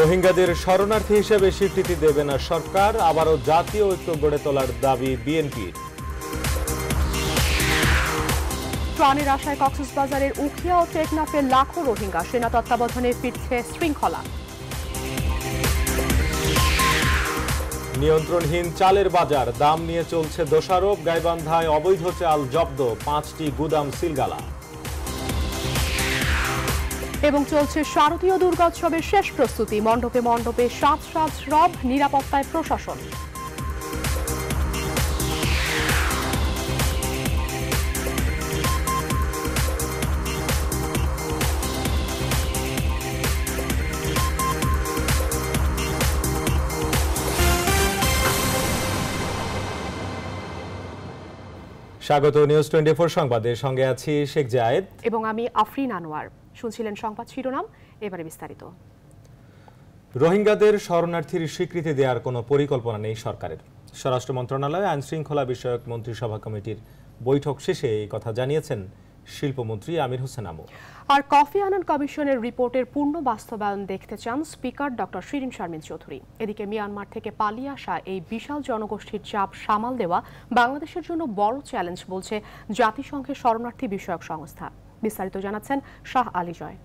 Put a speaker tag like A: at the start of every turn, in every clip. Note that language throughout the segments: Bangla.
A: রোহিঙ্গাদের শরণার্থী হিসেবে স্বীকৃতি দেবে না সরকার আবারও জাতীয় ঐক্য গড়ে তোলার দাবি বিএনপির
B: প্রাণের আশায় কক্সবাজারের উখিয়া ও টেকনাফে লাখো রোহিঙ্গা সেনা তত্ত্বাবধানে ফিরছে শৃঙ্খলা
A: নিয়ন্ত্রণহীন চালের বাজার দাম নিয়ে চলছে দোষারোপ গাইবান্ধায় অবৈধ চাল জব্দ পাঁচটি গুদাম সিলগালা
B: এবং চলছে শারদীয় দুর্গোৎসবের শেষ প্রস্তুতি মণ্ডপে মণ্ডপে সাজ সাজ রব নিরাপত্তায় প্রশাসন
A: স্বাগত নিউজ টোয়েন্টি ফোর সংবাদের সঙ্গে আছি শেখ জায়েদ
B: এবং আমি আফরিন আনোয়ার শুনছিলেন সংবাদ শিরোনাম এবারে বিস্তারিত
A: রোহিঙ্গাদের শরণার্থীর স্বীকৃতি দেওয়ার কোনো পরিকল্পনা নেই সরকারের স্বরাষ্ট্র মন্ত্রণালয়ে আইন শৃঙ্খলা বিষয়ক মন্ত্রিসভা কমিটির বৈঠক শেষে এই কথা জানিয়েছেন শিল্পমন্ত্রী আমির হোসেন আমু
B: আর কফি আনন্দ কমিশনের রিপোর্টের পূর্ণ বাস্তবায়ন দেখতে চান স্পিকার ডক্টর শিরিন শারমিন চৌধুরী এদিকে মিয়ানমার থেকে পালিয়ে আসা এই বিশাল জনগোষ্ঠীর চাপ সামাল দেওয়া বাংলাদেশের জন্য বড় চ্যালেঞ্জ বলছে জাতিসংঘের শরণার্থী বিষয়ক সংস্থা বিস্তারিত জানাচ্ছেন শাহ আলী জয়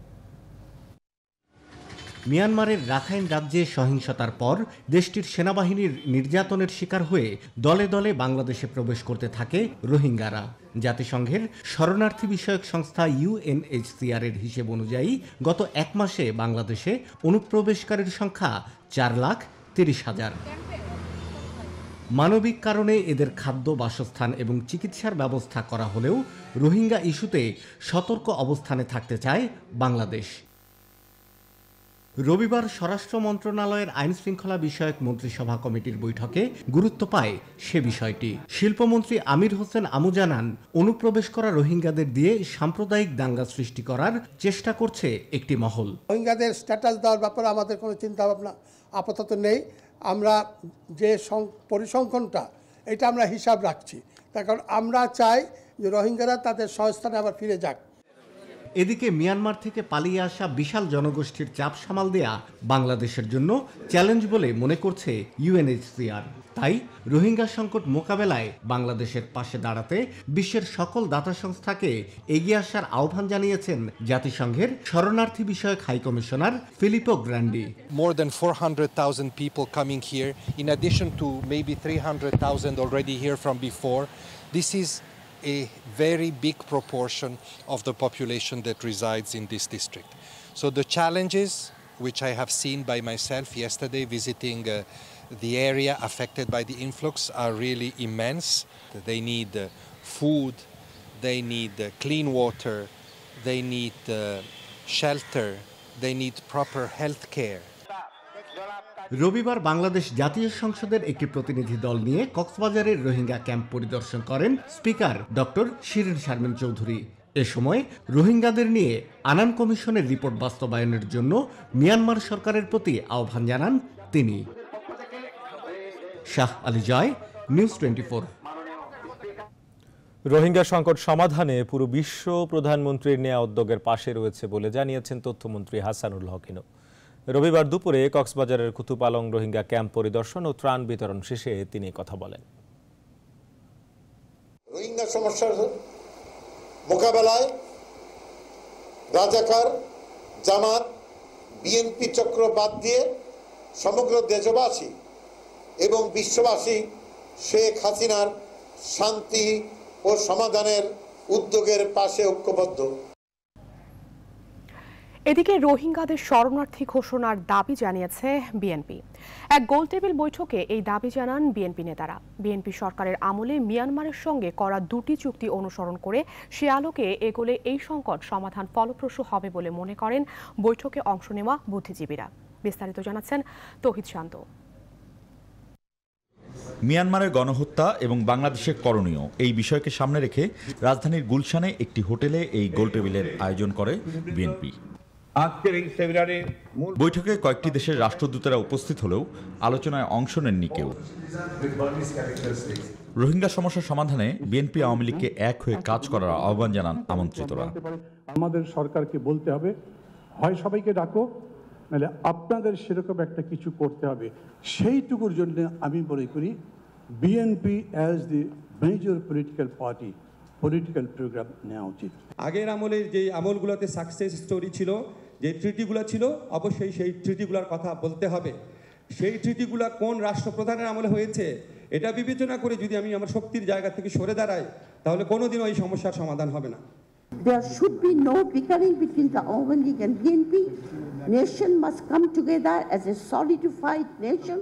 C: মিয়ানমারের রাখাইন রাজ্যে সহিংসতার পর দেশটির সেনাবাহিনীর নির্যাতনের শিকার হয়ে দলে দলে বাংলাদেশে প্রবেশ করতে থাকে রোহিঙ্গারা জাতিসংঘের শরণার্থী বিষয়ক সংস্থা ইউএনএইচসিআর এর হিসেব অনুযায়ী গত এক মাসে বাংলাদেশে অনুপ্রবেশকারীর সংখ্যা চার লাখ তিরিশ হাজার মানবিক কারণে এদের খাদ্য বাসস্থান এবং চিকিৎসার ব্যবস্থা করা হলেও রোহিঙ্গা ইস্যুতে সতর্ক অবস্থানে থাকতে চায় বাংলাদেশ রবিবার স্বরাষ্ট্র মন্ত্রণালয়ের আইন শৃঙ্খলা বিষয়ক মন্ত্রিসভা কমিটির বৈঠকে গুরুত্ব পায় সে বিষয়টি শিল্পমন্ত্রী আমির হোসেন আমু জানান অনুপ্রবেশ করা রোহিঙ্গাদের দিয়ে সাম্প্রদায়িক দাঙ্গা সৃষ্টি করার চেষ্টা করছে একটি মহল রোহিঙ্গাদের স্ট্যাটাস দেওয়ার ব্যাপারে আমাদের কোনো চিন্তা ভাবনা আপাতত নেই আমরা যে পরিসংখ্যানটা এটা আমরা হিসাব রাখছি তার কারণ আমরা চাই যে রোহিঙ্গারা তাদের সংস্থানে আবার ফিরে যাক এদিকে মিয়ানমার থেকে পালিয়ে আসা বিশাল জনগোষ্ঠীর চাপ সামাল দেয়া বাংলাদেশের জন্য চ্যালেঞ্জ বলে মনে করছে ইউএনএইচসিআর তাই রোহিঙ্গা সংকট মোকাবেলায় বাংলাদেশের পাশে দাঁড়াতে বিশ্বের সকল দাতা সংস্থাকে এগিয়ে আসার আহ্বান জানিয়েছেন জাতিসংঘের শরণার্থী বিষয়ক high commissioner Filippo Grandi more than four hundred thousand people coming here in addition to maybe three hundred thousand already here from before this is a very big proportion of the population that resides in district so the the challenges which I have seen by myself yesterday visiting uh, The area affected by the influx are really immense. They need uh, food, they need uh, clean water, they need uh, shelter, they need proper health care. রবিবার বাংলাদেশ জাতীয় সংসদের একটি প্রতিনিধি দল নিয়ে কক্সবাজারের রোহিঙ্গা ক্যাম্প পরিদর্শন করেন স্পিকার ডক্টর শিরিন শারমিন চৌধুরী এ সময় রোহিঙ্গাদের নিয়ে আনান কমিশনের রিপোর্ট বাস্তবায়নের জন্য মিয়ানমার সরকারের প্রতি আহ্বান জানান তিনি শাহ আলী জয় নিউজ টোয়েন্টি
A: রোহিঙ্গা সংকট সমাধানে পুরো বিশ্ব প্রধানমন্ত্রীর নেয়া উদ্যোগের পাশে রয়েছে বলে জানিয়েছেন তথ্যমন্ত্রী হাসানুল হকিনো রবিবার দুপুরে কক্সবাজারের কুতুপালং রোহিঙ্গা ক্যাম্প পরিদর্শন ও ত্রাণ বিতরণ শেষে তিনি কথা বলেন
D: রোহিঙ্গা সমস্যার মোকাবেলায় রাজাকার জামাত বিএনপি চক্র বাদ দিয়ে সমগ্র দেশবাসী এবং বিশ্ববাসী শেখ হাসিনার শান্তি ও সমাধানের উদ্যোগের পাশে ঐক্যবদ্ধ
B: এদিকে রোহিঙ্গাদের শরণার্থী ঘোষণার দাবি জানিয়েছে বিএনপি এক গোলটেবিল বৈঠকে এই দাবি জানান বিএনপি নেতারা বিএনপি সরকারের আমলে মিয়ানমারের সঙ্গে করা দুটি চুক্তি অনুসরণ করে সে আলোকে এগোলে এই সংকট সমাধান ফলপ্রসূ হবে বলে মনে করেন বৈঠকে অংশ নেওয়া বুদ্ধিজীবীরা বিস্তারিত জানাচ্ছেন তহিদ শান্ত
D: মিয়ানমারের গণহত্যা এবং বাংলাদেশের করণীয় এই বিষয়কে সামনে রেখে রাজধানীর গুলশানে একটি হোটেলে এই গোলটেবিলের আয়োজন করে বিএনপি আজকের এই সেমিনারে বৈঠকে কয়েকটি দেশের রাষ্ট্রদূতেরা উপস্থিত হলেও আলোচনায় অংশ নেননি কেউ রোহিঙ্গা সমস্যা সমাধানে বিএনপি আওয়ামী লীগকে এক হয়ে কাজ করার আহ্বান জানান আমন্ত্রিতরা আমাদের সরকারকে বলতে হবে হয় সবাইকে ডাকো নাহলে আপনাদের সেরকম একটা কিছু করতে হবে সেইটুকুর জন্য আমি মনে করি BNP as the major political party political programme নেওয়া উচিত আগের আমলের যে আমলগুলোতে সাকসেস স্টোরি ছিল যে ত্রুটিগুলো ছিল অবশ্যই সেই ত্রুটিগুলোর কথা বলতে হবে সেই ত্রুটিগুলো কোন রাষ্ট্রপ্রধানের আমলে হয়েছে এটা বিবেচনা করে যদি আমি আমার শক্তির জায়গা থেকে সরে দাঁড়াই তাহলে কোনোদিনও এই সমস্যার সমাধান হবে না
E: There should be no bickering between the Awan League and BNP. Nation must come together as a solidified nation.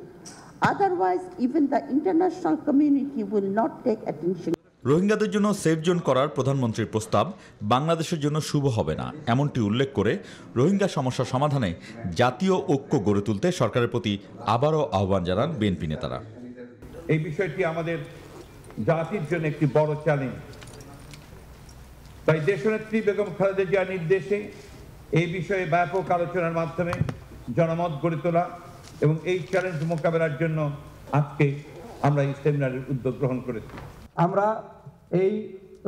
E: Otherwise, even the international community will not take attention.
D: রোহিঙ্গাদের জন্য সেফ জোন করার প্রধানমন্ত্রীর প্রস্তাব বাংলাদেশের জন্য শুভ হবে না এমনটি উল্লেখ করে রোহিঙ্গা সমস্যা সমাধানে জাতীয় ঐক্য গড়ে তুলতে সরকারের প্রতি আবারও আহ্বান জানান বিএনপি নেতারা এই বিষয়টি আমাদের জাতির জন্য একটি বড় চ্যালেঞ্জ তাই দেশনেত্রী বেগম খালেদা জিয়ার নির্দেশে এই বিষয়ে ব্যাপক আলোচনার মাধ্যমে জনমত গড়ে তোলা এবং এই চ্যালেঞ্জ মোকাবেলার জন্য আজকে আমরা এই সেমিনারের উদ্যোগ গ্রহণ করেছি
C: আমরা এই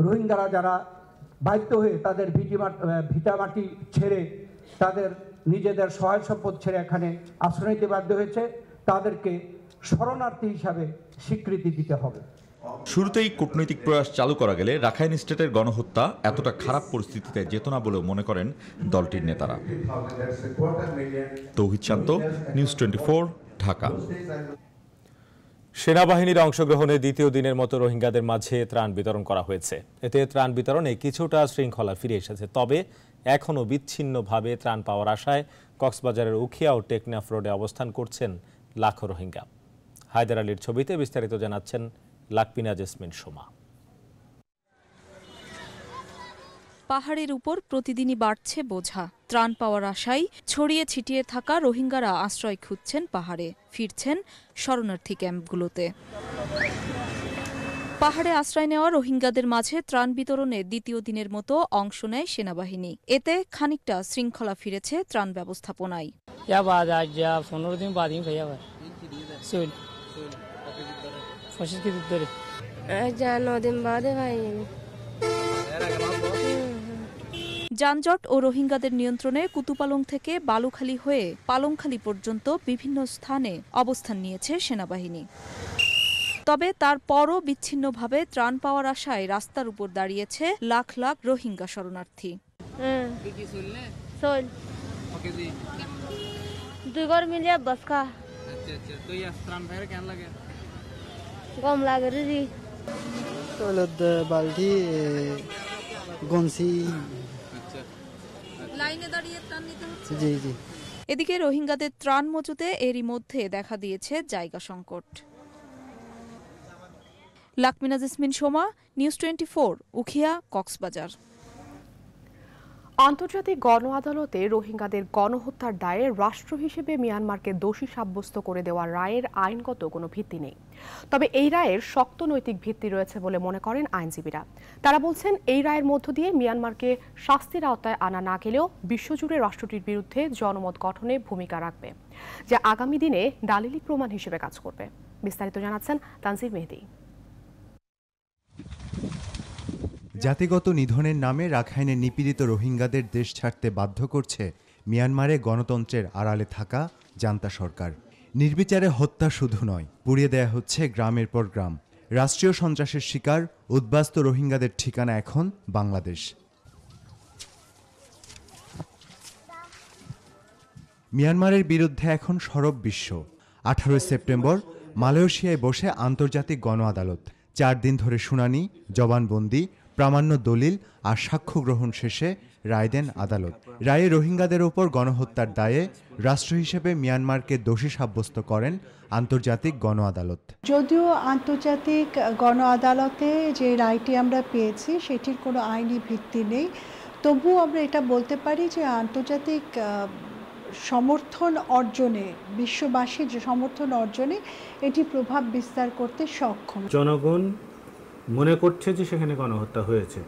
C: রোহিঙ্গারা যারা বাধ্য হয়ে তাদের ভিটামাটি ছেড়ে তাদের নিজেদের সহায় সম্পদ ছেড়ে এখানে আশ্রয় নিতে বাধ্য হয়েছে তাদেরকে শরণার্থী হিসাবে স্বীকৃতি দিতে হবে
D: শুরুতেই কূটনৈতিক প্রয়াস চালু করা গেলে রাখাইন স্টেটের গণহত্যা এতটা খারাপ পরিস্থিতিতে যেত না বলেও মনে করেন দলটির নেতারা
C: তৌহিদ শান্ত নিউজ
A: টোয়েন্টি ঢাকা সেনাবাহিনীর অংশগ্রহণে দ্বিতীয় দিনের মতো রোহিঙ্গাদের মাঝে ত্রাণ বিতরণ করা হয়েছে এতে ত্রাণ বিতরণে কিছুটা শৃঙ্খলা ফিরে এসেছে তবে এখনও বিচ্ছিন্নভাবে ত্রাণ পাওয়ার আশায় কক্সবাজারের উখিয়া ও টেকনাফ রোডে অবস্থান করছেন লাখো রোহিঙ্গা হায়দার আলীর ছবিতে বিস্তারিত জানাচ্ছেন লাকপিনা জেসমিন সোমা
F: পাহাড়ের উপর প্রতিদিনই বাড়ছে বোঝা ত্রাণ পাওয়ার আশায় ছড়িয়ে ছিটিয়ে থাকা রোহিঙ্গারা আশ্রয় খুঁজছেন পাহাড়ে ফিরছেন শরণার্থী ক্যাম্পগুলোতে পাহাড়ে আশ্রয় নেওয়া রোহিঙ্গাদের মাঝে ত্রাণ বিতরণে দ্বিতীয় দিনের মতো অংশ নেয় সেনাবাহিনী এতে খানিকটা শৃঙ্খলা ফিরেছে ত্রাণ ব্যবস্থাপনায়
C: পনেরো দিন ধরে
F: যা নদিন বাদে ভাই যানজট ও রোহিঙ্গাদের নিয়ন্ত্রণে কুতুপালং থেকে বালুখালী হয়ে পালংখালী পর্যন্ত বিভিন্ন স্থানে অবস্থান নিয়েছে সেনাবাহিনী তবে তারপরও বিচ্ছিন্নভাবে ত্রাণ পাওয়ার আশায় রাস্তার উপর দাঁড়িয়েছে লাখ লাখ রোহিঙ্গা শরণার্থী দুই মিলিয়া বসকা
C: আচ্ছা, আচ্ছা। গম টয়লেট বালতি
F: লাইনে দাঁড়িয়ে ত্রাণ নিতে
E: হচ্ছে জি জি
F: এদিকে রোহিঙ্গাদের ত্রাণ মজুতে এরই মধ্যে দেখা দিয়েছে জায়গা সংকট Lakmina Jasmine Soma news twenty four
B: Ukhia Cox's Bazar আন্তর্জাতিক গণ আদালতে রোহিঙ্গাদের গণহত্যার দায়ে রাষ্ট্র হিসেবে মিয়ানমারকে দোষী সাব্যস্ত করে দেওয়া রায়ের আইনগত কোনো ভিত্তি নেই তবে এই রায়ের শক্ত নৈতিক ভিত্তি রয়েছে বলে মনে করেন আইনজীবীরা তারা বলছেন এই রায়ের মধ্য দিয়ে মিয়ানমারকে শাস্তির আওতায় আনা না গেলেও বিশ্বজুড়ে রাষ্ট্রটির বিরুদ্ধে জনমত গঠনে ভূমিকা রাখবে যা আগামী দিনে দালিলি প্রমাণ হিসেবে কাজ করবে বিস্তারিত জানাচ্ছেন তানজির মেহেদি
G: জাতিগত নিধনের নামে রাখাইনে নিপীড়িত রোহিঙ্গাদের দেশ ছাড়তে বাধ্য করছে মিয়ানমারে গণতন্ত্রের আড়ালে থাকা জান্তা সরকার নির্বিচারে হত্যা শুধু নয় পুড়িয়ে দেয়া হচ্ছে গ্রামের পর গ্রাম রাষ্ট্রীয় সন্ত্রাসের শিকার উদ্বাস্ত রোহিঙ্গাদের ঠিকানা এখন বাংলাদেশ মিয়ানমারের বিরুদ্ধে এখন সরব বিশ্ব আঠারোই সেপ্টেম্বর মালয়েশিয়ায় বসে আন্তর্জাতিক গণ আদালত চার দিন ধরে শুনানি জবানবন্দি প্রামাণ্য দলিল আর সাক্ষ্য গ্রহণ শেষে রায় দেন আদালত রায়ে রোহিঙ্গাদের ওপর গণহত্যার দায়ে রাষ্ট্র হিসেবে মিয়ানমারকে দোষী সাব্যস্ত করেন আন্তর্জাতিক গণ আদালত
E: যদিও আন্তর্জাতিক গণ আদালতে যে রায়টি আমরা পেয়েছি সেটির কোনো আইনি ভিত্তি নেই তবুও আমরা এটা বলতে পারি যে আন্তর্জাতিক সমর্থন অর্জনে বিশ্ববাসীর যে সমর্থন অর্জনে এটি প্রভাব বিস্তার করতে সক্ষম
A: জনগণ মনে করছে যে সেখানে গণহত্যা হয়েছে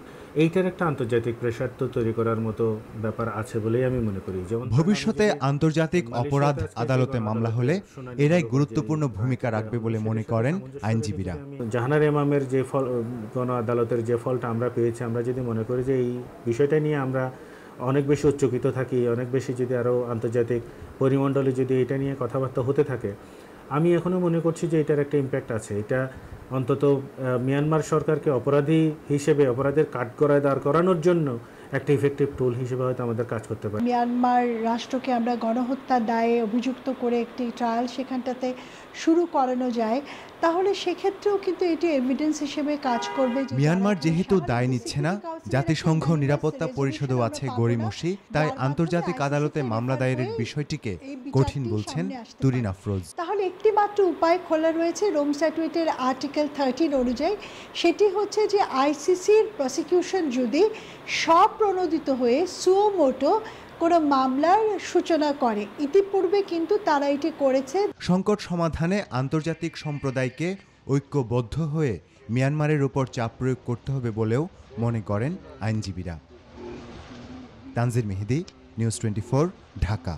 A: এইটার একটা আন্তর্জাতিক প্রেশার তো তৈরি করার মতো ব্যাপার আছে বলেই আমি মনে করি যেমন
G: ভবিষ্যতে আন্তর্জাতিক অপরাধ আদালতে মামলা হলে এরাই গুরুত্বপূর্ণ ভূমিকা রাখবে বলে মনে করেন আইনজীবীরা
A: জাহানার ইমামের যে ফল গণ আদালতের যে ফলটা আমরা পেয়েছি আমরা যদি মনে করি যে এই বিষয়টা নিয়ে আমরা অনেক বেশি উচ্চকিত থাকি অনেক বেশি যদি আরও আন্তর্জাতিক পরিমণ্ডলে যদি এটা নিয়ে কথাবার্তা হতে থাকে আমি এখনও মনে
C: করছি যে এটার একটা ইম্প্যাক্ট আছে এটা অন্তত মিয়ানমার সরকারকে অপরাধী হিসেবে অপরাধের করায় দাঁড় করানোর জন্য একটা ইফেক্টিভ টুল হিসেবে হয়তো আমাদের কাজ করতে পারে
E: মিয়ানমার রাষ্ট্রকে আমরা গণহত্যা দায়ে অভিযুক্ত করে একটি ট্রায়াল সেখানটাতে শুরু করানো যায় তাহলে সেক্ষেত্রেও কিন্তু এটি এভিডেন্স হিসেবে কাজ করবে
G: মিয়ানমার যেহেতু দায় নিচ্ছে না জাতিসংঘ নিরাপত্তা পরিষদও আছে গড়িমসি তাই আন্তর্জাতিক আদালতে মামলা দায়েরের বিষয়টিকে কঠিন বলছেন তুরিন আফরোজ
E: তাহলে একটি মাত্র উপায় খোলা রয়েছে রোম স্যাটুয়েটের আর্টিকেল থার্টিন অনুযায়ী সেটি হচ্ছে যে আইসিসির প্রসিকিউশন যদি স্বপ্রণোদিত হয়ে সুমোটো কোনো মামলার সূচনা করে ইতিপূর্বে কিন্তু তারা এটি করেছে
G: সংকট সমাধানে আন্তর্জাতিক সম্প্রদায়কে ঐক্যবদ্ধ হয়ে মিয়ানমারের উপর চাপ প্রয়োগ করতে হবে বলেও মনে করেন আইনজীবীরা তানজির মেহেদি নিউজ টোয়েন্টি ঢাকা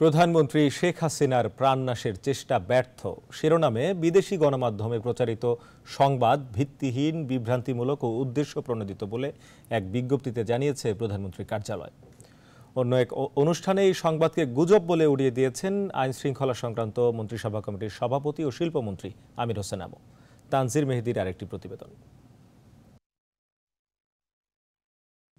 A: প্রধানমন্ত্রী শেখ হাসিনার প্রাণনাশের চেষ্টা ব্যর্থ শিরোনামে বিদেশি গণমাধ্যমে প্রচারিত সংবাদ ভিত্তিহীন বিভ্রান্তিমূলক ও উদ্দেশ্য প্রণোদিত বলে এক বিজ্ঞপ্তিতে জানিয়েছে প্রধানমন্ত্রীর কার্যালয় অন্য এক অনুষ্ঠানে এই সংবাদকে গুজব বলে উড়িয়ে দিয়েছেন আইন শৃঙ্খলা সংক্রান্ত মন্ত্রিসভা কমিটির সভাপতি ও শিল্পমন্ত্রী আমির হোসেন আমু তানজির মেহেদির আরেকটি প্রতিবেদন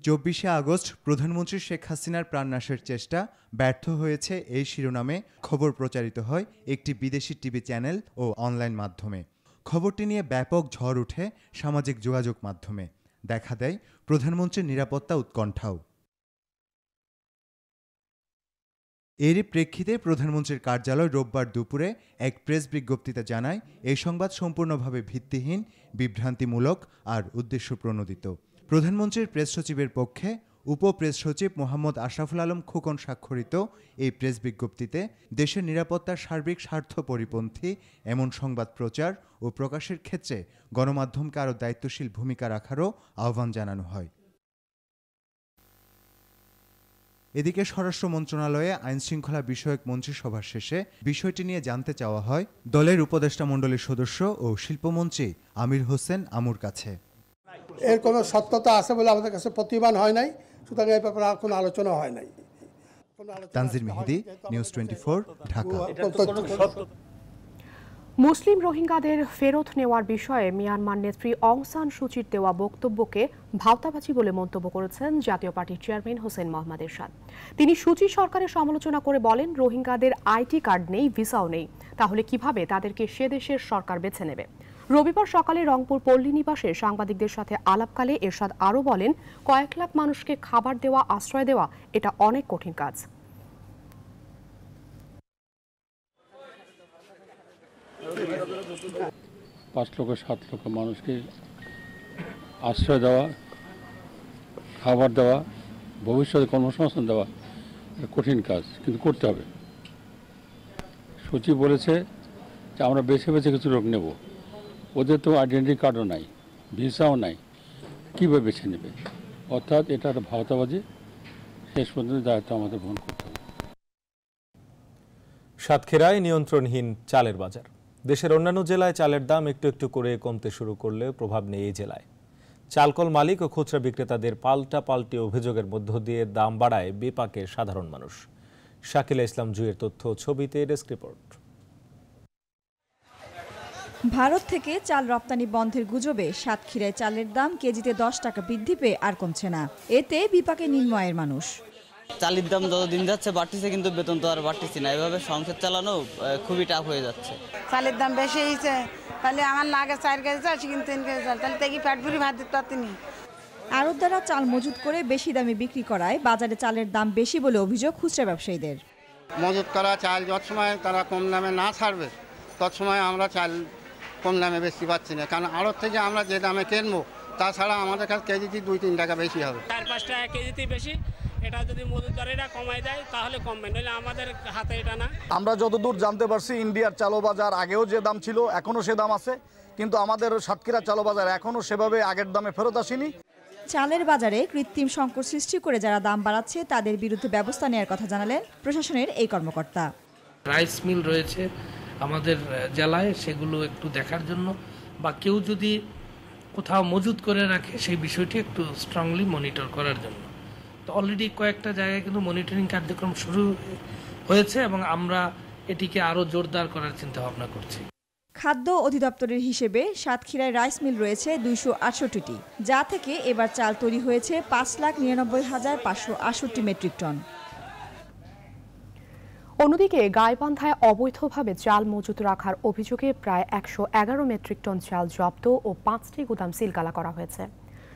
G: চব্বিশে আগস্ট প্রধানমন্ত্রী শেখ হাসিনার প্রাণনাশের চেষ্টা ব্যর্থ হয়েছে এই শিরোনামে খবর প্রচারিত হয় একটি বিদেশি টিভি চ্যানেল ও অনলাইন মাধ্যমে খবরটি নিয়ে ব্যাপক ঝড় উঠে সামাজিক যোগাযোগ মাধ্যমে দেখা দেয় প্রধানমন্ত্রীর নিরাপত্তা উৎকণ্ঠাও এরই প্রেক্ষিতে প্রধানমন্ত্রীর কার্যালয় রোববার দুপুরে এক প্রেস বিজ্ঞপ্তিতে জানায় এই সংবাদ সম্পূর্ণভাবে ভিত্তিহীন বিভ্রান্তিমূলক আর উদ্দেশ্যপ্রণোদিত প্রধানমন্ত্রীর প্রেস সচিবের পক্ষে উপ প্রেস সচিব মোহাম্মদ আশরাফুল আলম খোকন স্বাক্ষরিত এই প্রেস বিজ্ঞপ্তিতে দেশের নিরাপত্তার সার্বিক স্বার্থ পরিপন্থী এমন সংবাদ প্রচার ও প্রকাশের ক্ষেত্রে গণমাধ্যমকে আরও দায়িত্বশীল ভূমিকা রাখারও আহ্বান জানানো হয় এদিকে স্বরাষ্ট্র মন্ত্রণালয়ে আইন শৃঙ্খলা বিষয়ক মন্ত্রিসভা শেষে বিষয়টি নিয়ে জানতে চাওয়া হয় দলের উপদেষ্টা মণ্ডলীর সদস্য ও শিল্পমন্ত্রী আমির হোসেন আমুর কাছে
C: এর কোনো সত্যতা আছে বলে আমাদের কাছে প্রতিবান হয় নাই সুতরাং এই ব্যাপারে কোনো আলোচনা হয় নাই
G: তানজির মেহেদি নিউজ টোয়েন্টি ঢাকা
B: মুসলিম রোহিঙ্গাদের ফেরত নেওয়ার বিষয়ে মিয়ানমার নেত্রী সান সুচির দেওয়া বক্তব্যকে ভাওতাবাজি বলে মন্তব্য করেছেন জাতীয় পার্টির চেয়ারম্যান হোসেন মোহাম্মদ এরশাদ তিনি সুচির সরকারের সমালোচনা করে বলেন রোহিঙ্গাদের আইটি কার্ড নেই ভিসাও নেই তাহলে কিভাবে তাদেরকে সে দেশের সরকার বেছে নেবে রবিবার সকালে রংপুর পল্লী নিবাসে সাংবাদিকদের সাথে আলাপকালে এরশাদ আরও বলেন কয়েক লাখ মানুষকে খাবার দেওয়া আশ্রয় দেওয়া এটা অনেক কঠিন কাজ
C: পাঁচ লক্ষ সাত লক্ষ মানুষকে আশ্রয় দেওয়া খাবার দেওয়া ভবিষ্যতে কর্মসংস্থান
A: দেওয়া কঠিন কাজ কিন্তু করতে হবে সচিব বলেছে
D: যে আমরা বেছে বেছে কিছু লোক নেব ওদের তো আইডেন্টি কার্ডও নাই ভিসাও
A: নাই কীভাবে বেছে নেবে অর্থাৎ এটা একটা ভাওতাবাজি শেষ পর্যন্ত দায়িত্ব আমাদের গ্রহণ করতে হবে সাতক্ষীরায় নিয়ন্ত্রণহীন চালের বাজার দেশের অন্যান্য জেলায় চালের দাম একটু একটু করে কমতে শুরু করলে প্রভাব নেই এই জেলায় চালকল মালিক ও খুচরা বিক্রেতাদের পাল্টা পাল্টি অভিযোগের মধ্য দিয়ে দাম বাড়ায় বিপাকে সাধারণ মানুষ শাকিলা ইসলাম জুয়ের তথ্য ছবিতে ডেস্ক রিপোর্ট
H: ভারত থেকে চাল রপ্তানি বন্ধের গুজবে সাতক্ষীরায় চালের দাম কেজিতে দশ টাকা বৃদ্ধি পেয়ে আর কমছে না এতে বিপাকে নিম্নয়ের মানুষ
I: চালের দাম যতদিন যাচ্ছে বাড়তেছে কিন্তু বেতন তো আর বাড়তেছে না এভাবে সংসার চালানো খুবই টাফ হয়ে যাচ্ছে
E: চালের দাম বেশি হয়েছে তাহলে আমার লাগে চার কেজি চাল কিন্তু তিন কেজি চাল তাহলে কি পেট
H: ভরি ভাত দিতে পারতিনি দ্বারা চাল মজুত করে বেশি দামে বিক্রি করায় বাজারে চালের দাম বেশি বলে অভিযোগ খুচরা ব্যবসায়ীদের
C: মজুত করা চাল যত সময় তারা কম দামে না ছাড়বে তৎসময় আমরা চাল কম দামে বেশি পাচ্ছি না কারণ আড়ত থেকে আমরা যে দামে কিনবো তাছাড়া আমাদের কাছে কেজিতে দুই তিন টাকা বেশি হবে চার পাঁচ টাকা কেজিতে বেশি এটা যদি মজুর কমাই দেয় তাহলে কমবে নইলে আমাদের হাতে এটা না আমরা যতদূর জানতে পারছি ইন্ডিয়ার চালো বাজার আগেও যে দাম ছিল এখনও সে দাম আছে কিন্তু আমাদের সাতক্ষীরা চালো বাজার এখনও সেভাবে আগের দামে ফেরত আসেনি
H: চালের বাজারে কৃত্রিম সংকট সৃষ্টি করে যারা দাম বাড়াচ্ছে তাদের বিরুদ্ধে ব্যবস্থা নেওয়ার কথা জানালেন প্রশাসনের এই কর্মকর্তা
F: রাইস মিল রয়েছে আমাদের জেলায় সেগুলো একটু দেখার জন্য বা কেউ যদি কোথাও মজুত করে রাখে সেই বিষয়টি একটু স্ট্রংলি মনিটর করার জন্য তো অলরেডি কয়েকটা জায়গায় কিন্তু মনিটরিং কার্যক্রম শুরু হয়েছে এবং আমরা এটিকে আরও জোরদার করার চিন্তা ভাবনা করছি
H: খাদ্য অধিদপ্তরের হিসেবে সাতক্ষীরায় রাইস মিল রয়েছে দুইশো আটষট্টিটি যা থেকে এবার চাল তৈরি হয়েছে পাঁচ লাখ নিরানব্বই হাজার পাঁচশো আটষট্টি মেট্রিক
B: টন অন্যদিকে গাইবান্ধায় অবৈধভাবে চাল মজুত রাখার অভিযোগে প্রায় একশো মেট্রিক টন চাল জব্দ ও পাঁচটি গুদাম সিলগালা করা হয়েছে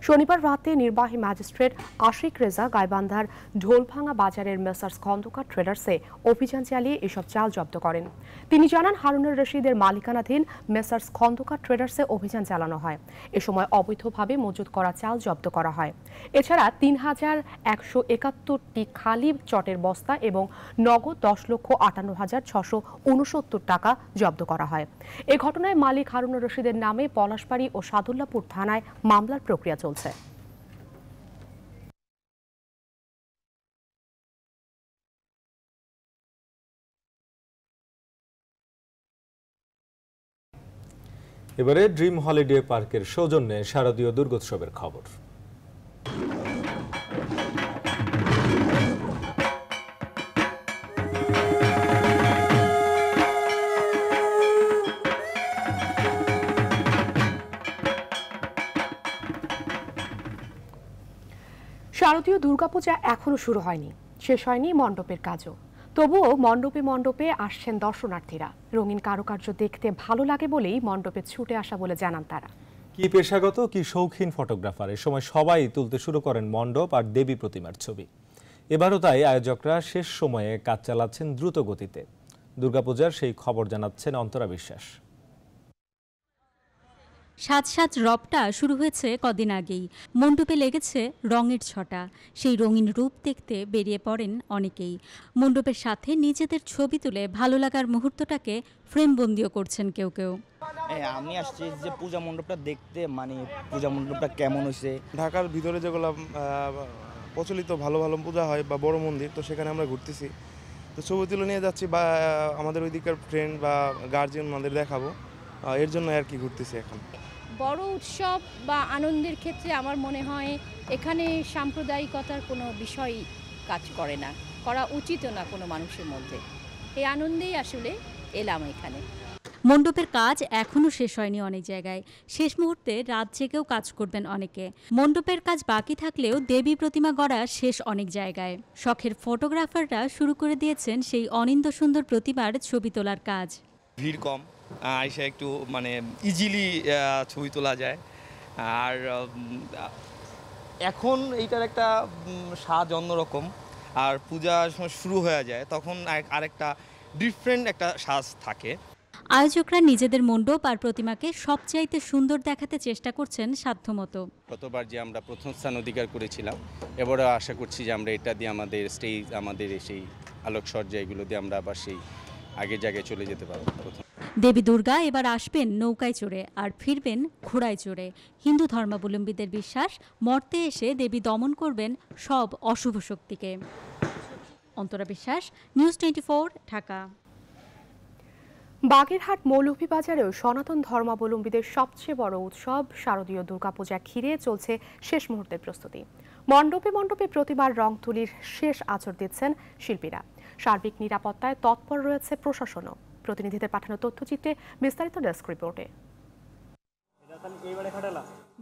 B: শনিবার রাতে নির্বাহী ম্যাজিস্ট্রেট আশিক রেজা গাইবান্ধার ঢোলভাঙা বাজারের মেসার্স খন্দকার ট্রেডার্সে অভিযান চালিয়ে এসব চাল জব্দ করেন তিনি জানান হারুনুর রশিদের মালিকানাধীন মেসার্স খন্দকার ট্রেডার্সে অভিযান চালানো হয় এ সময় অবৈধভাবে মজুত করা চাল জব্দ করা হয় এছাড়া তিন হাজার একশো একাত্তরটি খালি চটের বস্তা এবং নগদ দশ লক্ষ আটান্ন হাজার ছশো উনসত্তর টাকা জব্দ করা হয় এ ঘটনায় মালিক হারুনুর রশিদের নামে পলাশবাড়ি ও সাদুল্লাপুর থানায়
J: মামলার প্রক্রিয়া চলছে
A: এবারে ড্রিম হলিডে পার্কের সৌজন্যে শারদীয় দুর্গোৎসবের খবর
B: জাতীয় দুর্গাপূজা এখনও শুরু হয়নি শেষ হয়নি মণ্ডপের কাজও তবুও মণ্ডপে মণ্ডপে আসছেন দর্শনার্থীরা রঙিন কারুকার্য দেখতে ভালো লাগে বলেই মণ্ডপে ছুটে আসা বলে জানান তারা
A: কি পেশাগত কি শৌখিন ফটোগ্রাফার এ সময় সবাই তুলতে শুরু করেন মণ্ডপ আর দেবী প্রতিমার ছবি এবারও তাই আয়োজকরা শেষ সময়ে কাজ চালাচ্ছেন দ্রুত গতিতে দুর্গাপূজার সেই খবর জানাচ্ছেন অন্তরা বিশ্বাস
J: সাত সাত রবটা শুরু হয়েছে কদিন আগেই মণ্ডপে লেগেছে রঙের ছটা সেই রঙিন রূপ দেখতে বেরিয়ে পড়েন অনেকেই মণ্ডপের সাথে নিজেদের ছবি তুলে ভালো লাগার মুহূর্তটাকে ফ্রেমবন্দিও করছেন কেউ কেউ
D: আমি আসছি যে পূজা মণ্ডপটা দেখতে মানে পূজা মণ্ডপটা কেমন হয়েছে
G: ঢাকার ভিতরে যেগুলো প্রচলিত ভালো ভালো পূজা হয় বা বড় মন্দির তো সেখানে আমরা ঘুরতেছি তো ছবি তুলে নিয়ে যাচ্ছি বা আমাদের ওইদিকের ফ্রেন্ড বা গার্জিয়ান আমাদের দেখাবো এর জন্য আর কি ঘুরতেছি এখন
F: বড় উৎসব বা আনন্দের ক্ষেত্রে আমার মনে হয় এখানে সাম্প্রদায়িকতার কোনো বিষয়ই কাজ করে না করা উচিত না কোনো মানুষের মধ্যে এই আনন্দেই আসলে এলাম এখানে
J: মণ্ডপের কাজ এখনও শেষ হয়নি অনেক জায়গায় শেষ মুহূর্তে রাত জেগেও কাজ করবেন অনেকে মণ্ডপের কাজ বাকি থাকলেও দেবী প্রতিমা গড়া শেষ অনেক জায়গায় শখের ফটোগ্রাফাররা শুরু করে দিয়েছেন সেই অনিন্দ সুন্দর প্রতিমার ছবি তোলার কাজ
D: ভিড় কম এসে একটু মানে ইজিলি ছবি তোলা যায় আর এখন এইটার একটা স্বাদ অন্যরকম আর পূজা শুরু হয়ে যায় তখন আরেকটা ডিফারেন্ট একটা সাজ থাকে
J: আয়োজকরা নিজেদের মণ্ডপ আর প্রতিমাকে সবচাইতে সুন্দর দেখাতে চেষ্টা করছেন সাধ্যমতো
C: গতবার যে আমরা প্রথম স্থান অধিকার করেছিলাম এবারও আশা করছি যে আমরা এটা দিয়ে আমাদের স্টেজ আমাদের সেই আলোকসজ্জা এগুলো দিয়ে আমরা আবার সেই আগের জায়গায় চলে যেতে পারবো
J: দেবী দুর্গা এবার আসবেন নৌকায় চড়ে আর ফিরবেন ঘোড়ায় চড়ে হিন্দু ধর্মাবলম্বীদের বিশ্বাস মর্তে এসে দেবী দমন করবেন সব অশুভ শক্তিকে অন্তরা বিশ্বাস নিউজ টোয়েন্টি ঢাকা
B: বাগেরহাট মৌলভীবাজারেও সনাতন ধর্মাবলম্বীদের সবচেয়ে বড় উৎসব শারদীয় দুর্গাপূজা ঘিরে চলছে শেষ মুহূর্তের প্রস্তুতি মণ্ডপে মণ্ডপে প্রতিবার রং তুলির শেষ আচর দিচ্ছেন শিল্পীরা সার্বিক নিরাপত্তায় তৎপর রয়েছে প্রশাসনও প্রতিনিধিদের পাঠানো তথ্যচিত্রে বিস্তারিত ডেস্ক রিপোর্টে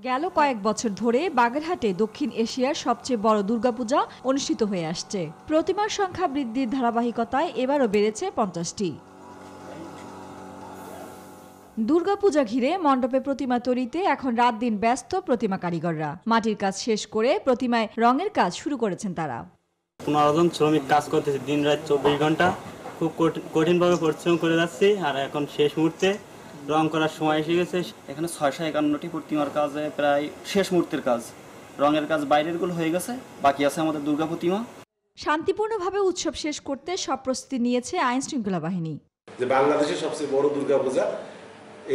B: গেল
H: কয়েক বছর ধরে বাগেরহাটে দক্ষিণ এশিয়ার সবচেয়ে বড় দুর্গাপূজা অনুষ্ঠিত হয়ে আসছে প্রতিমার সংখ্যা বৃদ্ধির ধারাবাহিকতায় এবারও বেড়েছে পঞ্চাশটি দুর্গাপূজা ঘিরে মণ্ডপে প্রতিমা তৈরিতে এখন রাত দিন ব্যস্ত প্রতিমা কারিগররা মাটির কাজ শেষ করে প্রতিমায় রঙের কাজ শুরু করেছেন তারা
C: পনেরো জন শ্রমিক কাজ করতেছে দিন রাত চব্বিশ ঘন্টা খুব কঠিনভাবে পরিশ্রম করে যাচ্ছি আর এখন শেষ মুহূর্তে রং করার সময় এসে গেছে এখানে ছয়শো একান্নটি প্রতিমার কাজে প্রায় শেষ মুহূর্তের কাজ রঙের কাজ বাইরের গুলো হয়ে গেছে বাকি আছে আমাদের দুর্গা প্রতিমা
H: শান্তিপূর্ণভাবে উৎসব শেষ করতে সব প্রস্তুতি নিয়েছে আইন শৃঙ্খলা বাহিনী
C: যে বাংলাদেশের সবচেয়ে বড়
A: দুর্গা পূজা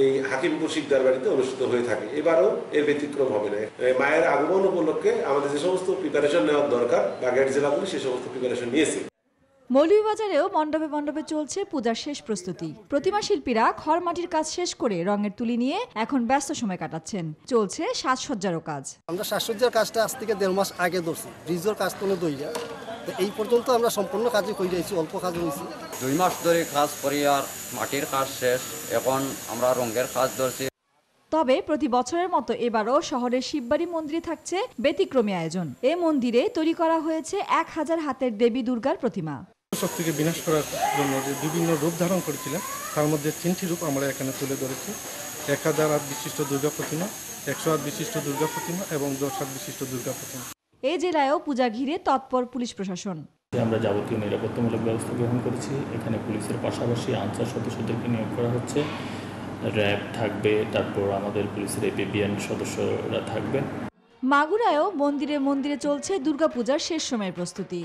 A: এই হাকিম শিকদার বাড়িতে অনুষ্ঠিত হয়ে থাকে এবারও এর ব্যতিক্রম হবে না মায়ের আগমন উপলক্ষে আমাদের যে সমস্ত প্রিপারেশন নেওয়ার দরকার বাগেট জেলাগুলি সে সমস্ত প্রিপারেশন নিয়েছে
H: মৌলভীবাজারেও মণ্ডপে মণ্ডপে চলছে পূজার শেষ প্রস্তুতি প্রতিমা শিল্পীরা খর মাটির কাজ শেষ করে রঙের তুলি নিয়ে এখন ব্যস্ত সময় কাটাচ্ছেন চলছে সাজসজ্জারও কাজ
C: আমরা সাজসজ্জার কাজটা আজ থেকে দেড় মাস আগে ধরছি ব্রিজের কাজ তো দইয়া তো এই
H: পর্যন্ত আমরা সম্পূর্ণ কাজে করে যাইছি অল্প কাজ হয়েছি
C: দুই মাস ধরে কাজ করি আর মাটির কাজ শেষ এখন আমরা রঙের কাজ ধরছি
H: তবে প্রতি বছরের মতো এবারও শহরের শিববাড়ি মন্দিরে থাকছে ব্যতিক্রমী আয়োজন এ মন্দিরে তৈরি করা হয়েছে এক হাজার হাতের দেবী দুর্গার প্রতিমা
C: শক্তিকে বিনাশ করার জন্য যে বিভিন্ন রূপ ধারণ করেছিলাম তার মধ্যে তিনটি রূপ আমরা এখানে তুলে ধরেছি এক হাজার আট বিশিষ্ট দুর্গা প্রতিমা একশো আট বিশিষ্ট দুর্গা প্রতিমা এবং দশ আট বিশিষ্ট দুর্গা প্রতিমা
H: এ জেলায়ও পূজা ঘিরে তৎপর পুলিশ প্রশাসন
C: আমরা যাবতীয় নিরাপত্তামূলক ব্যবস্থা গ্রহণ করেছি এখানে পুলিশের পাশাপাশি আনসার সদস্যদেরকে নিয়োগ করা হচ্ছে র্যাব থাকবে তারপর আমাদের পুলিশের এপিবিএন সদস্যরা থাকবে
H: মাগুরায়ও মন্দিরে মন্দিরে চলছে দুর্গাপূজার শেষ সময়ের প্রস্তুতি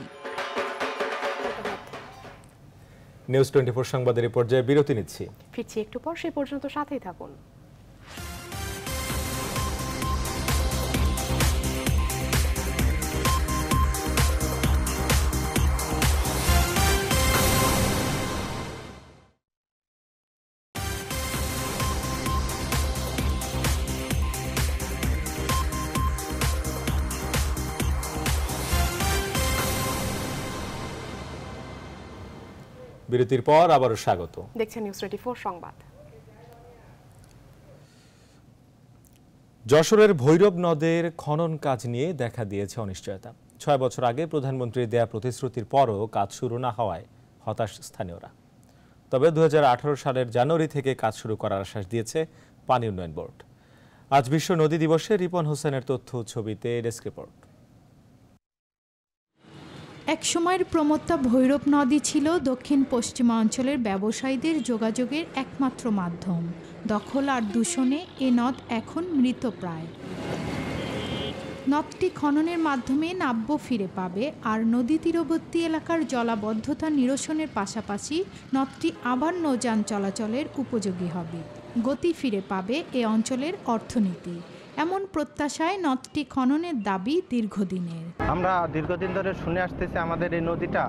A: নিউজ টোয়েন্টি ফোর সংবাদের পর্যায়ে বিরতি নিচ্ছি
B: ফিরছি একটু পর সে পর্যন্ত সাথেই থাকুন
A: বিরতির পর আবার স্বাগত
B: দেখছেন নিউজ টোয়েন্টি সংবাদ
A: যশোরের ভৈরব নদের খনন কাজ নিয়ে দেখা দিয়েছে অনিশ্চয়তা ছয় বছর আগে প্রধানমন্ত্রী দেয়া প্রতিশ্রুতির পরও কাজ শুরু না হওয়ায় হতাশ স্থানীয়রা তবে দু সালের জানুয়ারি থেকে কাজ শুরু করার আশ্বাস দিয়েছে পানি উন্নয়ন বোর্ড আজ বিশ্ব নদী দিবসে রিপন হোসেনের তথ্য ছবিতে ডেস্ক রিপোর্ট
I: একসময়ের প্রমত্তা ভৈরব নদী ছিল দক্ষিণ পশ্চিমাঞ্চলের ব্যবসায়ীদের যোগাযোগের একমাত্র মাধ্যম দখল আর দূষণে এ নদ এখন মৃতপ্রায় নদটি খননের মাধ্যমে নাব্য ফিরে পাবে আর নদী তীরবর্তী এলাকার জলাবদ্ধতা নিরসনের পাশাপাশি নদটি আবার নৌযান চলাচলের উপযোগী হবে গতি ফিরে পাবে এ অঞ্চলের অর্থনীতি এমন প্রত্যাশায় নদটি খননের দাবি দীর্ঘদিনের
C: আমরা দীর্ঘদিন ধরে শুনে আসতেছি আমাদের এই নদীটা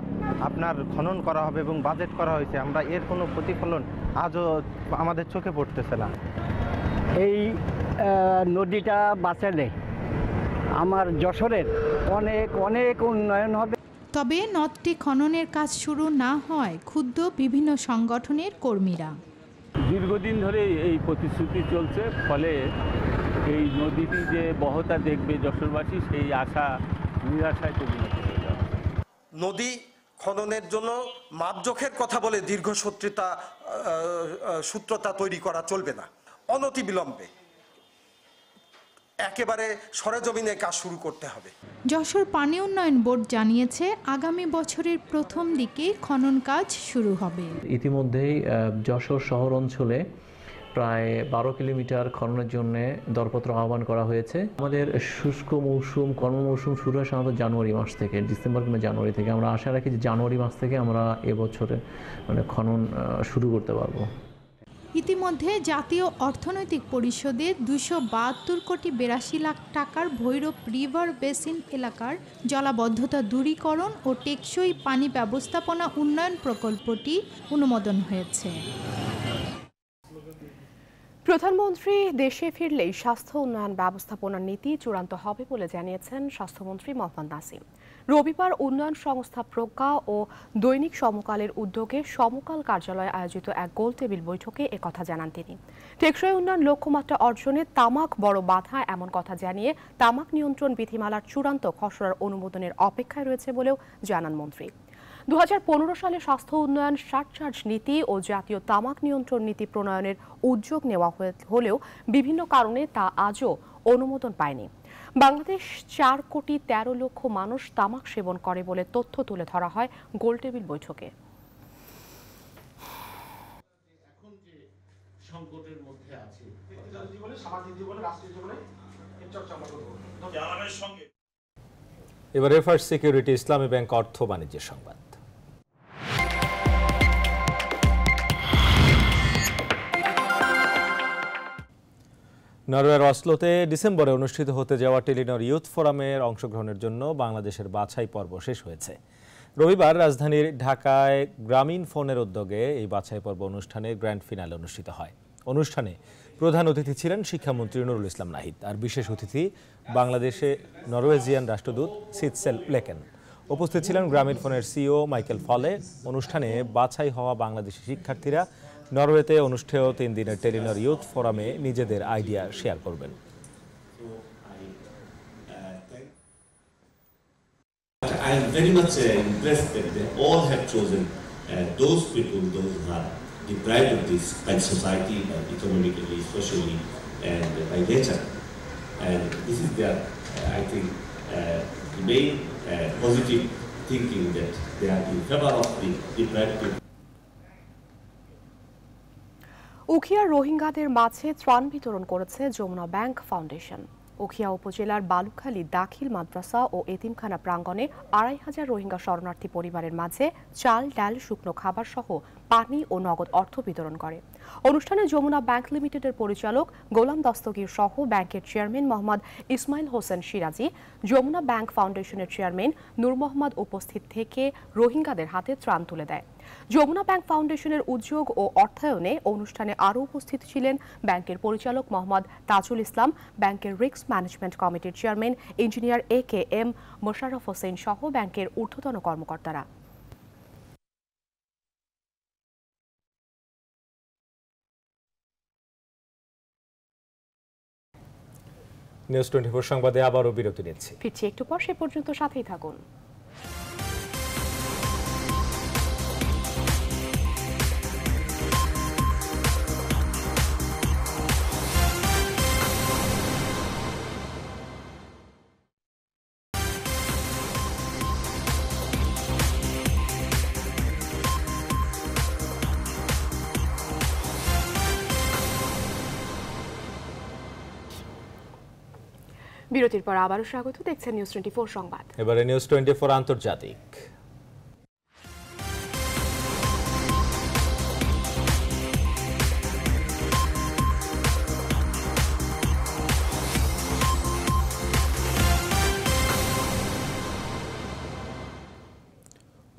C: আপনার খনন করা হবে এবং বাজেট করা হয়েছে আমরা এর কোনো প্রতিফলন আজও আমাদের চোখে পড়তেছে না এই নদীটা বাঁচালে আমার যশোরের অনেক অনেক উন্নয়ন হবে তবে
I: নদটি খননের কাজ শুরু না হয় ক্ষুদ্র বিভিন্ন সংগঠনের কর্মীরা
A: দীর্ঘদিন ধরে এই প্রতিশ্রুতি চলছে ফলে এই নদীটি যে বহতা দেখবে যশোরবাসী সেই আশা নিরাশায় পরিণত হয়ে যাবে নদী
G: খননের জন্য মাপজোখের কথা বলে দীর্ঘসূত্রিতা সূত্রতা তৈরি করা চলবে না অনতি বিলম্বে একেবারে সরেজমিনে কাজ শুরু করতে হবে
I: যশোর পানি উন্নয়ন বোর্ড জানিয়েছে আগামী বছরের প্রথম দিকে খনন কাজ শুরু হবে
C: ইতিমধ্যেই যশোর শহর অঞ্চলে প্রায় বারো কিলোমিটার খননের জন্য দরপত্র আহ্বান করা হয়েছে আমাদের শুষ্ক মৌসুম কর্ম মৌসুম শুরু হয় সাধারণত জানুয়ারি মাস থেকে ডিসেম্বর কিংবা জানুয়ারি থেকে আমরা আশা রাখি যে জানুয়ারি মাস থেকে আমরা এবছরে মানে খনন শুরু করতে পারবো
I: ইতিমধ্যে জাতীয় অর্থনৈতিক পরিষদে দুশো বাহাত্তর কোটি বিরাশি লাখ টাকার ভৈরব রিভার বেসিন এলাকার জলাবদ্ধতা দূরীকরণ ও টেকসই
B: পানি ব্যবস্থাপনা উন্নয়ন প্রকল্পটি অনুমোদন হয়েছে প্রধানমন্ত্রী দেশে ফিরলেই স্বাস্থ্য উন্নয়ন ব্যবস্থাপনার নীতি চূড়ান্ত হবে বলে জানিয়েছেন স্বাস্থ্যমন্ত্রী মোহাম্মদ নাসিম রবিবার উন্নয়ন সংস্থা প্রজ্ঞা ও দৈনিক সমকালের উদ্যোগে সমকাল কার্যালয়ে আয়োজিত এক গোল টেবিল বৈঠকে একথা জানান তিনি টেকসই উন্নয়ন লক্ষ্যমাত্রা অর্জনে তামাক বড় বাধা এমন কথা জানিয়ে তামাক নিয়ন্ত্রণ বিধিমালার চূড়ান্ত খসড়ার অনুমোদনের অপেক্ষায় রয়েছে বলেও জানান মন্ত্রী দু সালে স্বাস্থ্য উন্নয়ন সারচার্জ নীতি ও জাতীয় তামাক নিয়ন্ত্রণ নীতি প্রণয়নের উদ্যোগ নেওয়া হলেও বিভিন্ন কারণে তা আজও অনুমোদন পায়নি বাংলাদেশ চার কোটি ১৩ লক্ষ মানুষ তামাক সেবন করে বলে তথ্য তুলে ধরা হয় গোলটেবিল বৈঠকে
A: এবার রেফার সিকিউরিটি ইসলামী ব্যাংক অর্থ বাণিজ্যের সংবাদ নরওয়ের অসলোতে ডিসেম্বরে অনুষ্ঠিত হতে যাওয়া টেলিনর ইউথ ফোরামের অংশগ্রহণের জন্য বাংলাদেশের বাছাই পর্ব শেষ হয়েছে রবিবার রাজধানীর ঢাকায় গ্রামীণ ফোনের উদ্যোগে এই বাছাই পর্ব অনুষ্ঠানে গ্র্যান্ড ফিনালে অনুষ্ঠিত হয় অনুষ্ঠানে প্রধান অতিথি ছিলেন শিক্ষামন্ত্রী নুরুল ইসলাম নাহিদ আর বিশেষ অতিথি বাংলাদেশে নরওয়েজিয়ান রাষ্ট্রদূত সিটসেল লেকেন উপস্থিত ছিলেন গ্রামীণ ফোনের সিও মাইকেল ফলে অনুষ্ঠানে বাছাই হওয়া বাংলাদেশি শিক্ষার্থীরা নরওয়েতে অনুষ্ঠেয় তিন দিনের টেলিনর ইউথ ফোরামে নিজেদের আইডিয়া শেয়ার করবেন I am very much uh, impressed that they all have chosen uh, those people, those who are deprived of this by society, by economically, socially, and uh, by nature. And this is their, uh, I think, uh, main uh, positive thinking that they are in favor of the deprived people.
B: Ukhia রোহিঙ্গাদের মাঝে ত্রাণ বিতরণ করেছে যমুনা ব্যাংক ফাউন্ডেশন উখিয়া উপজেলার বালুখালী দাখিল মাদ্রাসা ও এতিমখানা প্রাঙ্গণে আড়াই হাজার রোহিঙ্গা শরণার্থী পরিবারের মাঝে চাল ডাল শুকনো খাবার সহ পানি ও নগদ অর্থ বিতরণ করে অনুষ্ঠানে যমুনা ব্যাংক লিমিটেডের পরিচালক গোলাম দস্তগীর সহ ব্যাংকের চেয়ারম্যান মোহাম্মদ ইসমাইল হোসেন সিরাজি যমুনা ব্যাংক ফাউন্ডেশনের চেয়ারম্যান নূর মোহাম্মদ উপস্থিত থেকে রোহিঙ্গাদের হাতে ত্রাণ তুলে দেয় যমুনা ব্যাংক ফাউন্ডেশনের উদ্যোগ ও অর্থায়নে অনুষ্ঠানে আরও উপস্থিত ছিলেন ব্যাংকের পরিচালক মোহাম্মদ তাজুল ইসলাম ব্যাংকের রিস্ক ম্যানেজমেন্ট কমিটির chairman engineer A K M Mosharraf Hossain সহ ব্যাংকের ঊর্ধ্বতন কর্মকর্তারা
A: নিউজ টোয়েন্টি ফোর সংবাদে আবারও বিরতি নিচ্ছে
B: ফিরছি একটু পর সে পর্যন্ত সাথেই থাকুন বিরতির পর আবারও স্বাগত দেখছেন নিউজ টোয়েন্টি ফোর সংবাদ
A: এবারে নিউজ টোয়েন্টি ফোর আন্তর্জাতিক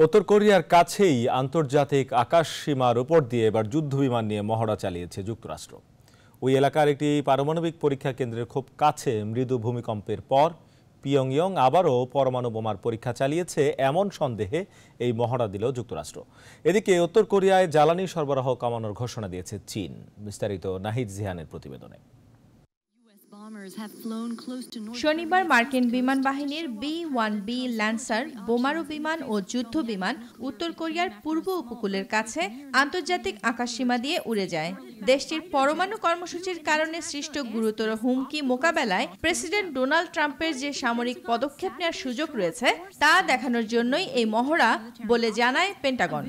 A: উত্তর কোরিয়ার কাছেই আন্তর্জাতিক আকাশ সীমার উপর দিয়ে এবার যুদ্ধ বিমান নিয়ে মহড়া চালিয়েছে যুক্তরাষ্ট্র ওই এলাকার একটি পারমাণবিক পরীক্ষা কেন্দ্রের খুব কাছে মৃদু ভূমিকম্পের পর পিয়ংইয়ং আবারও পরমাণু বোমার পরীক্ষা চালিয়েছে এমন সন্দেহে এই মহড়া দিল যুক্তরাষ্ট্র এদিকে উত্তর কোরিয়ায় জ্বালানি সরবরাহ কমানোর ঘোষণা দিয়েছে চীন বিস্তারিত নাহিদ জিহানের প্রতিবেদনে
K: শনিবার মার্কিন বিমান বাহিনীর বি ওয়ান বি ল্যান্সার বোমারু বিমান ও যুদ্ধ বিমান উত্তর কোরিয়ার পূর্ব উপকূলের কাছে আন্তর্জাতিক আকাশসীমা দিয়ে উড়ে যায় দেশটির পরমাণু কর্মসূচির কারণে সৃষ্ট গুরুতর হুমকি মোকাবেলায় প্রেসিডেন্ট ডোনাল্ড ট্রাম্পের যে সামরিক পদক্ষেপ নেওয়ার সুযোগ রয়েছে তা দেখানোর জন্যই এই মহড়া বলে জানায় পেন্টাগন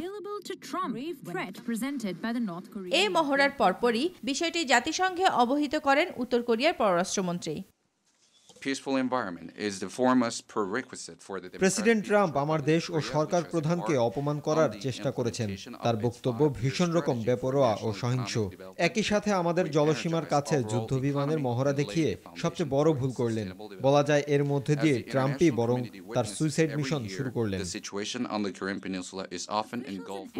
K: এই মহড়ার পরপরই বিষয়টি জাতিসংঘে অবহিত করেন উত্তর কোরিয়ার পররাষ্ট্র পররাষ্ট্রমন্ত্রী প্রেসিডেন্ট
C: ট্রাম্প আমার দেশ ও সরকার প্রধানকে অপমান করার চেষ্টা করেছেন তার বক্তব্য ভীষণ রকম বেপরোয়া ও সহিংস একই সাথে আমাদের জলসীমার কাছে যুদ্ধবিমানের মহড়া দেখিয়ে সবচেয়ে বড় ভুল করলেন বলা যায় এর মধ্যে দিয়ে ট্রাম্পই বরং
D: তার সুইসাইড মিশন শুরু করলেন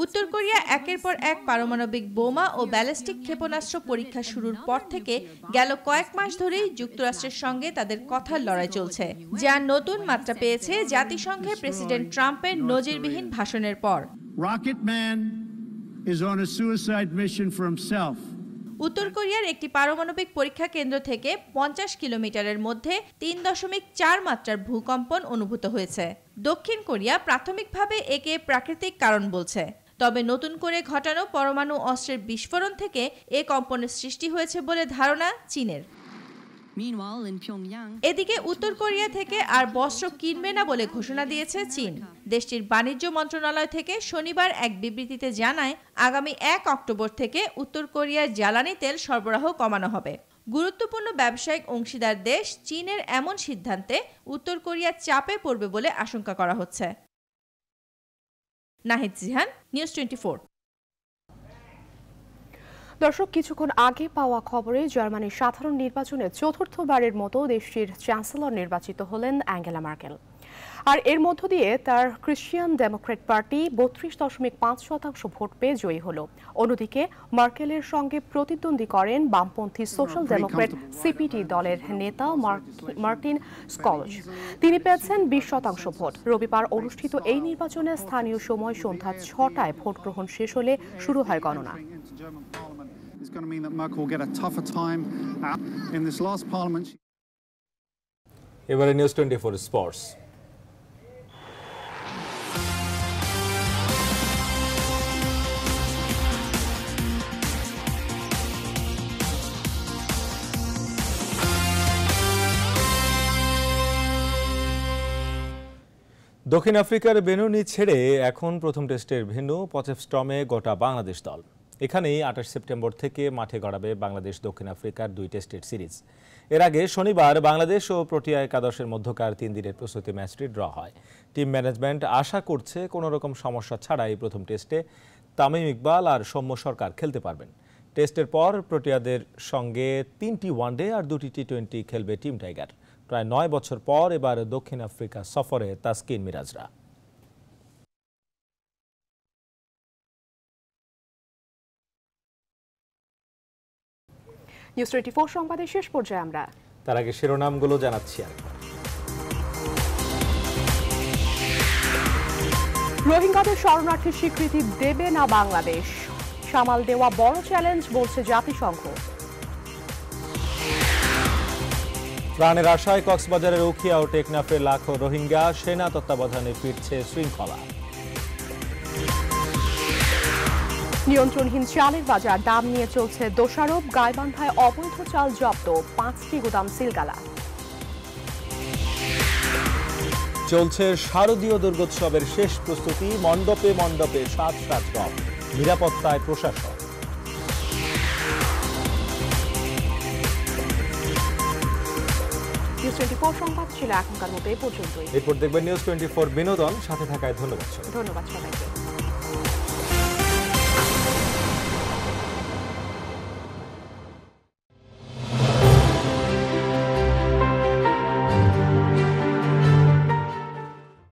K: উত্তর কোরিয়া একের পর এক পারমাণবিক বোমা ও ব্যালিস্টিক ক্ষেপণাস্ত্র পরীক্ষা শুরুর পর থেকে গেল কয়েক মাস ধরেই যুক্তরাষ্ট্রের সঙ্গে তাদের কথার লড়াই চলছে যা নতুন মাত্রা পেয়েছে জাতিসংঘের প্রেসিডেন্ট ট্রাম্পের নজিরবিহীন ভাষণের পর উত্তর কোরিয়ার একটি পারমাণবিক পরীক্ষা কেন্দ্র থেকে পঞ্চাশ কিলোমিটারের মধ্যে তিন দশমিক চার মাত্রার ভূকম্পন অনুভূত হয়েছে দক্ষিণ কোরিয়া প্রাথমিকভাবে একে প্রাকৃতিক কারণ বলছে তবে নতুন করে ঘটানো পরমাণু অস্ত্রের বিস্ফোরণ থেকে এ কম্পনের সৃষ্টি হয়েছে বলে ধারণা চীনের এদিকে উত্তর কোরিয়া থেকে আর বস্ত্র কিনবে না বলে ঘোষণা দিয়েছে চীন দেশটির বাণিজ্য মন্ত্রণালয় থেকে শনিবার এক বিবৃতিতে জানায় আগামী এক অক্টোবর থেকে উত্তর কোরিয়ার জ্বালানি তেল সরবরাহ কমানো হবে গুরুত্বপূর্ণ ব্যবসায়িক অংশীদার দেশ চীনের এমন সিদ্ধান্তে উত্তর কোরিয়া চাপে পড়বে বলে আশঙ্কা করা হচ্ছে Nahid Jihan news twenty four
B: দর্শক কিছুক্ষণ আগে পাওয়া খবরে জার্মানির সাধারণ নির্বাচনে চতুর্থবারের মতো দেশটির চ্যান্সেলর নির্বাচিত হলেন অ্যাঙ্গেলা মার্কেল আর এর মধ্য দিয়ে তার ক্রিশ্চিয়ান ডেমোক্রেট পার্টি বত্রিশ দশমিক পাঁচ শতাংশ ভোট পেয়ে জয়ী হল অন্যদিকে মার্কেলের সঙ্গে প্রতিদ্বন্দ্বী করেন বামপন্থী সোশ্যাল ডেমোক্রেট সিপিটি দলের নেতা মার্টিন স্কলজ তিনি পেয়েছেন বিশ শতাংশ ভোট রবিবার অনুষ্ঠিত এই নির্বাচনে স্থানীয় সময় সন্ধ্যা ছটায় ভোট গ্রহণ শেষ হলে শুরু হয় গণনা
A: এবারে নিউজ টোয়েন্টি ফোর স্পোর্টস দক্ষিণ আফ্রিকার বেনুনি ছেড়ে এখন প্রথম টেস্টের ভেন্যু স্টমে গোটা বাংলাদেশ দল এখানেই আঠাশ সেপ্টেম্বর থেকে মাঠে গড়াবে বাংলাদেশ দক্ষিণ আফ্রিকার দুই টেস্টের সিরিজ এর আগে শনিবার বাংলাদেশ ও প্রোটিয়া একাদশের মধ্যকার তিন দিনের প্রস্তুতি ম্যাচটি ড্র হয় টিম ম্যানেজমেন্ট আশা করছে কোনো রকম সমস্যা ছাড়াই প্রথম টেস্টে তামিম ইকবাল আর সৌম্য সরকার খেলতে পারবেন টেস্টের পর প্রোটিয়াদের সঙ্গে তিনটি ওয়ানডে আর দুটি টি টোয়েন্টি খেলবে টিম টাইগার প্রায় নয় বছর পর এবার দক্ষিণ আফ্রিকা সফরে তাসকিন মিরাজরা
B: নিউজ টোয়েন্টি ফোর সংবাদের শেষ পর্যায়ে আমরা
A: তার আগে শিরোনামগুলো জানাচ্ছি আমরা
B: রোহিঙ্গাদের শরণার্থী স্বীকৃতি দেবে না বাংলাদেশ সামাল দেওয়া বড় চ্যালেঞ্জ বলছে জাতিসংঘ
A: প্রাণের আশায় কক্সবাজারের উখিয়া ও টেকনাফে লাখো রোহিঙ্গা সেনা তত্ত্বাবধানে ফিরছে শৃঙ্খলা
B: নিয়ন্ত্রণহীন চালের বাজার দাম নিয়ে চলছে দোষারোপ গায়বান্ধায় অবৈধ চাল জব্দ পাঁচটি গুদাম সিলগালা
A: চলছে শারদীয় দুর্গোৎসবের শেষ প্রস্তুতি মণ্ডপে মণ্ডপে সাত সাত নিরাপত্তায় প্রশাসন
B: নিউজ টোয়েন্টি ফোর সংবাদ ছিল এখনকার মতো এই পর্যন্তই
A: এরপর দেখবেন নিউজ টোয়েন্টি ফোর বিনোদন সাথে থাকায় ধন্যবাদ
B: ধন্যবাদ সবাইকে